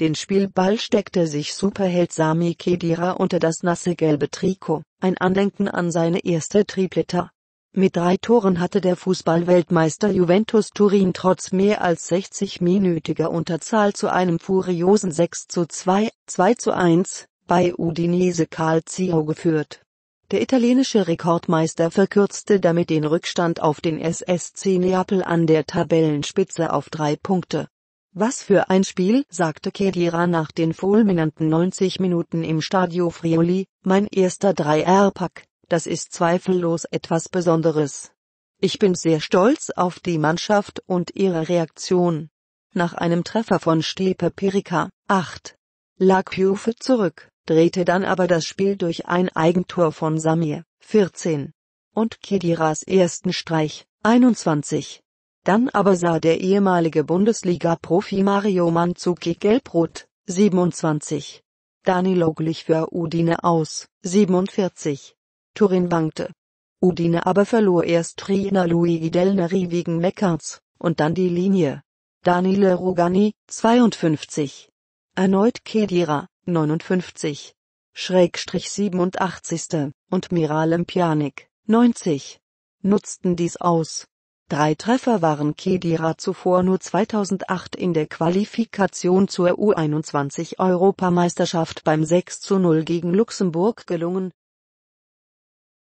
Den Spielball steckte sich Superheld Sami Kedira unter das nasse gelbe Trikot, ein Andenken an seine erste Tripletter. Mit drei Toren hatte der Fußballweltmeister Juventus Turin trotz mehr als 60-minütiger Unterzahl zu einem furiosen 6 zu 2, 2 zu 1 bei Udinese Calcio geführt. Der italienische Rekordmeister verkürzte damit den Rückstand auf den SSC Neapel an der Tabellenspitze auf drei Punkte. Was für ein Spiel, sagte Kedira nach den fulminanten 90 Minuten im Stadio Friuli, mein erster 3R-Pack, das ist zweifellos etwas Besonderes. Ich bin sehr stolz auf die Mannschaft und ihre Reaktion. Nach einem Treffer von Stepe Perica, 8, lag Juve zurück, drehte dann aber das Spiel durch ein Eigentor von Samir, 14, und Kediras ersten Streich, 21. Dann aber sah der ehemalige Bundesliga-Profi Mario Mandzukic gelbrot, 27. Danilo glich für Udine aus, 47. Turin wankte. Udine aber verlor erst Trainer Luigi Del Neri wegen Meckerts, und dann die Linie. Daniele Rogani, 52. Erneut Kedira, 59. Schrägstrich 87. und Miralem Pjanic, 90. Nutzten dies aus, Drei Treffer waren Kedira zuvor nur 2008 in der Qualifikation zur U21-Europameisterschaft beim 6 zu 0 gegen Luxemburg gelungen